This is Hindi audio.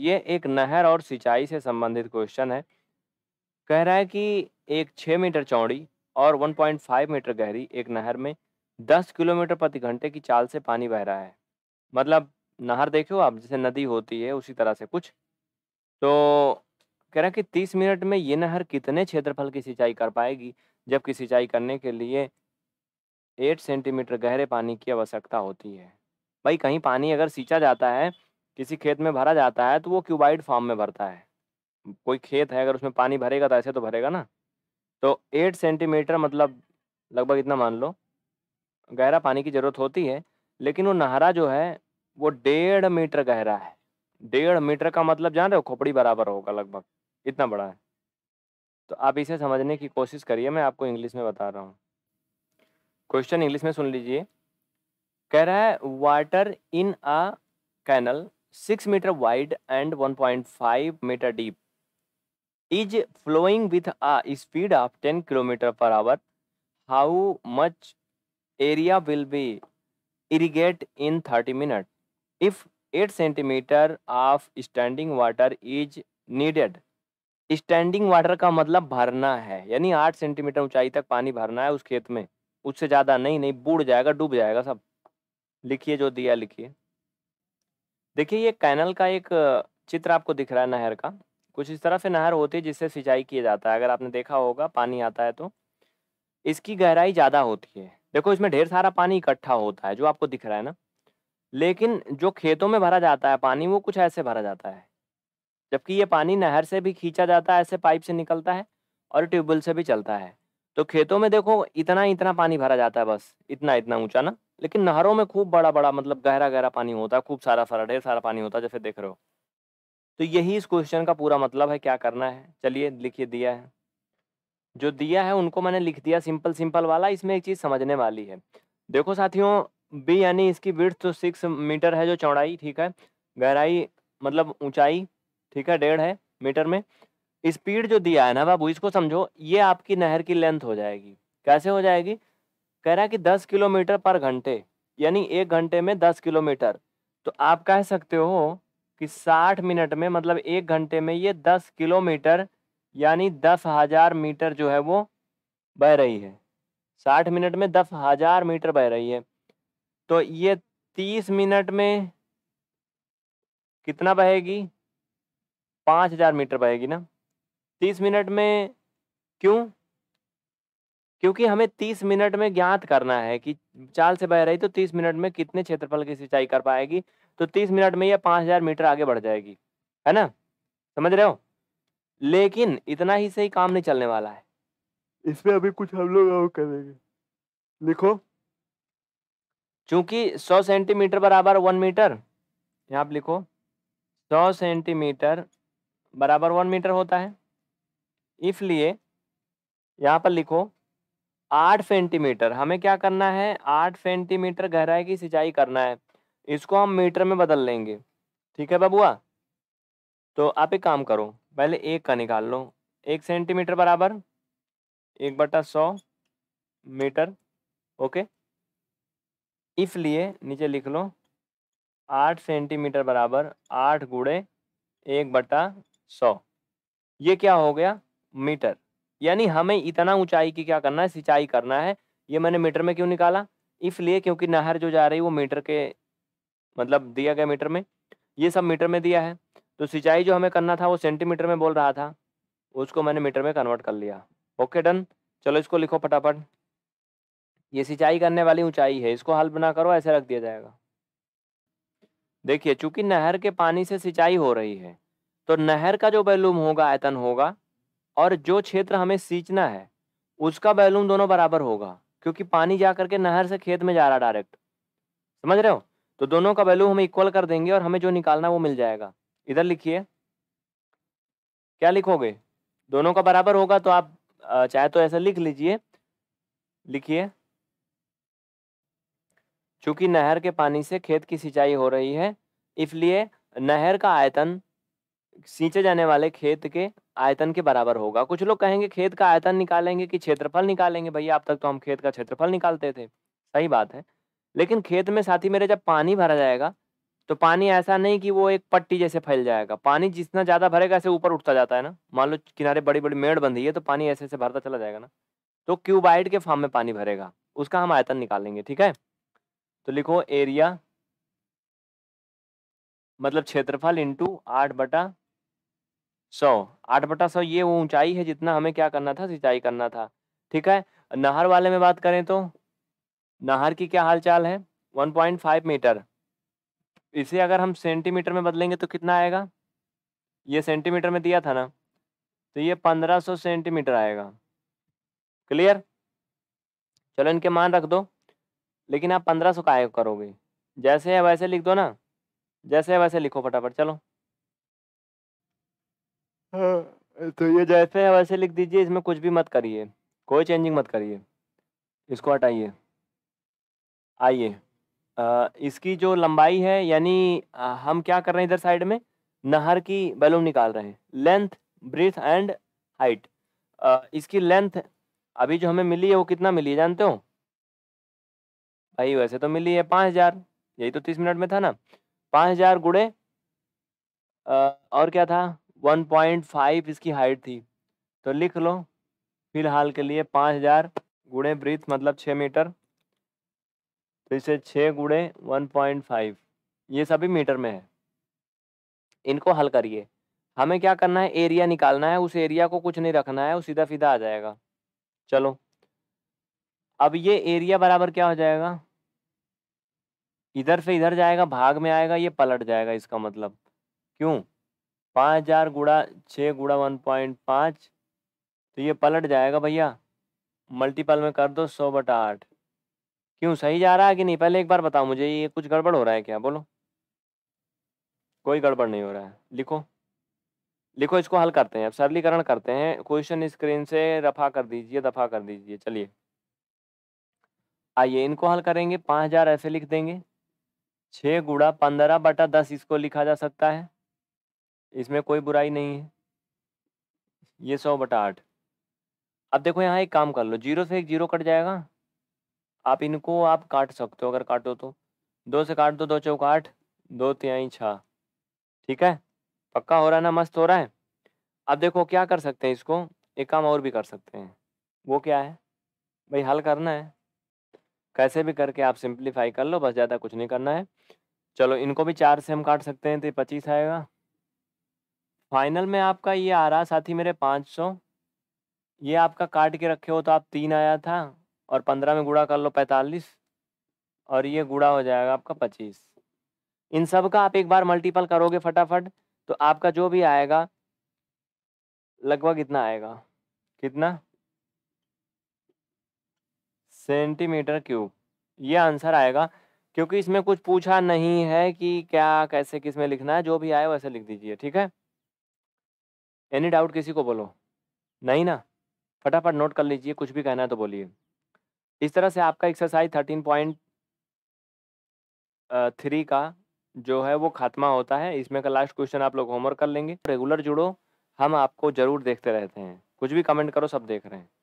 ये एक नहर और सिंचाई से संबंधित क्वेश्चन है कह रहा है कि एक छः मीटर चौड़ी और 1.5 मीटर गहरी एक नहर में 10 किलोमीटर प्रति घंटे की चाल से पानी बह रहा है मतलब नहर देखे हो आप जैसे नदी होती है उसी तरह से कुछ तो कह रहा है कि 30 मिनट में ये नहर कितने क्षेत्रफल की सिंचाई कर पाएगी जबकि सिंचाई करने के लिए एट सेंटीमीटर गहरे पानी की आवश्यकता होती है भाई कहीं पानी अगर सींचा जाता है किसी खेत में भरा जाता है तो वो क्यूबाइड फॉर्म में भरता है कोई खेत है अगर उसमें पानी भरेगा तो ऐसे तो भरेगा ना तो एट सेंटीमीटर मतलब लगभग इतना मान लो गहरा पानी की ज़रूरत होती है लेकिन वो नहरा जो है वो डेढ़ मीटर गहरा है डेढ़ मीटर का मतलब जान रहे हो खोपड़ी बराबर होगा लगभग इतना बड़ा है तो आप इसे समझने की कोशिश करिए मैं आपको इंग्लिश में बता रहा हूँ क्वेश्चन इंग्लिश में सुन लीजिए कह रहा है water in a canal 6 meter wide and 1.5 meter deep is flowing with a speed of 10 km per hour, how much area will be irrigate in 30 minutes? If 8 cm of standing water is needed, standing water का मतलब भरना है यानी आठ सेंटीमीटर ऊंचाई तक पानी भरना है उस खेत में उससे ज़्यादा नहीं नहीं बूढ़ जाएगा डूब जाएगा सब लिखिए जो दिया लिखिए देखिए ये कैनल का एक चित्र आपको दिख रहा है नहर का कुछ इस तरह से नहर होती है जिससे सिंचाई किया जाता है अगर आपने देखा होगा पानी आता है तो इसकी गहराई ज़्यादा होती है देखो इसमें ढेर सारा पानी इकट्ठा होता है जो आपको दिख रहा है ना लेकिन जो खेतों में भरा जाता है पानी वो कुछ ऐसे भरा जाता है जबकि ये पानी नहर से भी खींचा जाता है ऐसे पाइप से निकलता है और ट्यूबवेल से भी चलता है तो खेतों में देखो इतना इतना पानी भरा जाता है बस इतना इतना ऊंचा ना लेकिन नहरों में खूब बड़ा-बड़ा मतलब गहरा-गहरा पानी होता है, खूब सारा-सारा ढेर सारा पानी होता है जैसे देख रहे हो। तो यही इस क्वेश्चन का पूरा मतलब है क्या करना है। चलिए लिखिए दिया है। जो दिया है उनको मैंने लिख दिया सिंपल-सिंपल वाला इसमें एक चीज़ समझने वाली है। देखो साथियों बी यानी इसकी विर्थ तो सिक्स मीटर है जो चौड़ाई ठीक है, गहराई मतलब ऊंचाई ठीक है डेढ़ है मीटर में। स्पीड जो दिया है ना बाबू इसको समझो ये आपकी नहर की लेंथ हो जाएगी। कैसे हो जाएगी? कह रहा है कि दस किलोमीटर पर घंटे यानी एक घंटे में दस किलोमीटर तो आप कह सकते हो कि साठ मिनट में मतलब एक घंटे में ये दस किलोमीटर यानी दस हज़ार मीटर जो है वो बह रही है साठ मिनट में दस हज़ार मीटर बह रही है तो ये तीस मिनट में कितना बहेगी पाँच हज़ार मीटर बहेगी ना तीस मिनट में क्यों क्योंकि हमें तीस मिनट में ज्ञात करना है कि चाल से बह रही तो तीस मिनट में कितने क्षेत्रफल की सिंचाई कर पाएगी तो तीस मिनट में यह हजार मीटर आगे बढ़ जाएगी है ना समझ रहे हो लेकिन इतना ही सही काम नहीं चलने वाला है इसमें अभी कुछ हम लोग और करेंगे लिखो चूंकि सौ सेंटीमीटर बराबर वन मीटर यहाँ आप लिखो सौ सेंटीमीटर बराबर वन मीटर होता है इसलिए यहाँ पर लिखो आठ सेंटीमीटर हमें क्या करना है आठ सेंटीमीटर गहराई की सिंचाई करना है इसको हम मीटर में बदल लेंगे ठीक है बबुआ तो आप एक काम करो पहले एक का निकाल लो एक सेंटीमीटर बराबर एक बटा सौ मीटर ओके इसलिए नीचे लिख लो आठ सेंटीमीटर बराबर आठ गुड़े एक बटा सौ ये क्या हो गया मीटर यानी हमें इतना ऊंचाई की क्या करना है सिंचाई करना है ये मैंने मीटर में क्यों निकाला इसलिए क्योंकि नहर जो जा रही है वो मीटर के मतलब दिया गया मीटर में ये सब मीटर में दिया है तो सिंचाई जो हमें करना था वो सेंटीमीटर में बोल रहा था उसको मैंने मीटर में कन्वर्ट कर लिया ओके डन चलो इसको लिखो फटाफट ये सिंचाई करने वाली ऊंचाई है इसको हल बना करो ऐसे रख दिया जाएगा देखिए चूंकि नहर के पानी से सिंचाई हो रही है तो नहर का जो वैल्यूम होगा आयतन होगा और जो क्षेत्र हमें सींचना है उसका वैल्यूम दोनों बराबर होगा क्योंकि पानी जा करके नहर से खेत में जा रहा डायरेक्ट समझ रहे हो तो दोनों का वैल्यू हम इक्वल कर देंगे और हमें जो निकालना वो मिल जाएगा इधर लिखिए क्या लिखोगे दोनों का बराबर होगा तो आप चाहे तो ऐसा लिख लीजिए लिखिए चूंकि नहर के पानी से खेत की सिंचाई हो रही है इसलिए नहर का आयतन सींचे जाने वाले खेत के आयतन के बराबर होगा कुछ लोग कहेंगे खेत का आयतन निकालेंगे कि क्षेत्रफल निकालेंगे भैया अब तक तो हम खेत का क्षेत्रफल निकालते थे सही बात है लेकिन खेत में साथी मेरे जब पानी भरा जाएगा तो पानी ऐसा नहीं कि वो एक पट्टी जैसे फैल जाएगा पानी जितना ज़्यादा भरेगा ऐसे ऊपर उठता जाता है ना मान लो किनारे बड़ी बड़ी मेड़ बंधी है तो पानी ऐसे ऐसे भरता चला जाएगा ना तो क्यूबाइट के फॉर्म में पानी भरेगा उसका हम आयतन निकालेंगे ठीक है तो लिखो एरिया मतलब क्षेत्रफल इंटू आठ बटा सौ आठ बटा सौ ये वो ऊंचाई है जितना हमें क्या करना था सिंचाई करना था ठीक है नहर वाले में बात करें तो नहर की क्या हालचाल है वन पॉइंट फाइव मीटर इसे अगर हम सेंटीमीटर में बदलेंगे तो कितना आएगा ये सेंटीमीटर में दिया था ना तो ये पंद्रह सौ सेंटीमीटर आएगा क्लियर चलो इनके मान रख दो लेकिन आप पंद्रह सौ का आयोग करोगे जैसे है वैसे लिख दो ना जैसे है वैसे लिखो फटाफट चलो हाँ, तो ये जैसे है वैसे लिख दीजिए इसमें कुछ भी मत करिए कोई चेंजिंग मत करिए इसको हटाइए आइए इसकी जो लंबाई है यानी हम क्या कर रहे हैं इधर साइड में नहर की बैलून निकाल रहे हैं लेंथ ब्रिथ एंड हाइट इसकी लेंथ अभी जो हमें मिली है वो कितना मिली है जानते हो भाई वैसे तो मिली है पाँच हज़ार यही तो तीस मिनट में था ना पाँच हज़ार गुड़े और क्या था 1.5 इसकी हाइट थी तो लिख लो फिलहाल के लिए पाँच हजार गुड़े ब्रीथ मतलब छः मीटर तो इसे छः गुड़े वन पॉइंट फाइव ये सभी मीटर में है इनको हल करिए हमें क्या करना है एरिया निकालना है उस एरिया को कुछ नहीं रखना है वो सीधा सीधा आ जाएगा चलो अब ये एरिया बराबर क्या हो जाएगा इधर से इधर जाएगा भाग में आएगा ये पलट जाएगा इसका मतलब क्यों पाँच हजार गुड़ा छः गुड़ा वन पॉइंट पाँच तो ये पलट जाएगा भैया मल्टीपल में कर दो सौ बटा आठ क्यों सही जा रहा है कि नहीं पहले एक बार बताओ मुझे ये कुछ गड़बड़ हो रहा है क्या बोलो कोई गड़बड़ नहीं हो रहा है लिखो लिखो इसको हल करते हैं अब सरलीकरण करते हैं क्वेश्चन स्क्रीन से रफा कर दीजिए दफा कर दीजिए चलिए आइए इनको हल करेंगे पाँच हजार ऐसे लिख देंगे छः गुड़ा पंद्रह बटा दस इसको लिखा जा सकता है इसमें कोई बुराई नहीं है ये सौ बटा आठ अब देखो यहाँ एक काम कर लो जीरो से एक जीरो कट जाएगा आप इनको आप काट सकते हो अगर काटो तो दो से काट दो दो चौक आठ दो तिहाई छः ठीक है पक्का हो रहा है ना मस्त हो रहा है अब देखो क्या कर सकते हैं इसको एक काम और भी कर सकते हैं वो क्या है भाई हल करना है कैसे भी करके आप सिंप्लीफाई कर लो बस ज़्यादा कुछ नहीं करना है चलो इनको भी चार से हम काट सकते हैं तो पच्चीस आएगा फाइनल में आपका ये आ रहा साथी मेरे पाँच सौ ये आपका काट के रखे हो तो आप तीन आया था और पंद्रह में गुड़ा कर लो पैंतालीस और ये गुड़ा हो जाएगा आपका पच्चीस इन सब का आप एक बार मल्टीपल करोगे फटाफट तो आपका जो भी आएगा लगभग इतना आएगा कितना सेंटीमीटर क्यूब ये आंसर आएगा क्योंकि इसमें कुछ पूछा नहीं है कि क्या कैसे किस में लिखना है जो भी आए वैसे लिख दीजिए ठीक है एनी डाउट किसी को बोलो नहीं ना फटाफट नोट कर लीजिए कुछ भी कहना है तो बोलिए इस तरह से आपका एक्सरसाइज थर्टीन पॉइंट थ्री का जो है वो खात्मा होता है इसमें का लास्ट क्वेश्चन आप लोग होमवर्क कर लेंगे रेगुलर जुड़ो हम आपको ज़रूर देखते रहते हैं कुछ भी कमेंट करो सब देख रहे हैं